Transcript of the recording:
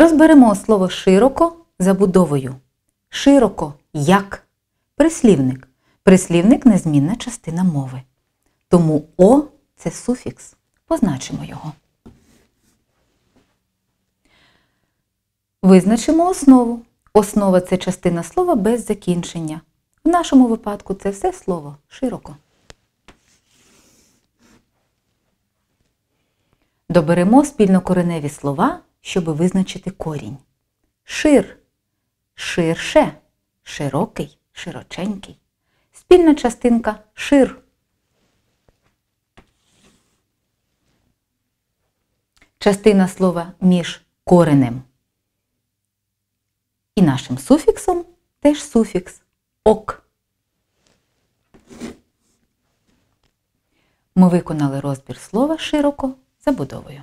Розберемо слово широко забудовою. Широко як прислівник. Прислівник незмінна частина мови. Тому О це суфікс. Позначимо його. Визначимо основу. Основа це частина слова без закінчення. В нашому випадку це все слово широко. Доберемо спільнокореневі слова щоб визначити корінь. Шир ширше, широкий, широченький. Спільна частинка шир. Частина слова між коренем. І нашим суфіксом теж суфікс ок. Ми виконали розбір слова широко забудовою.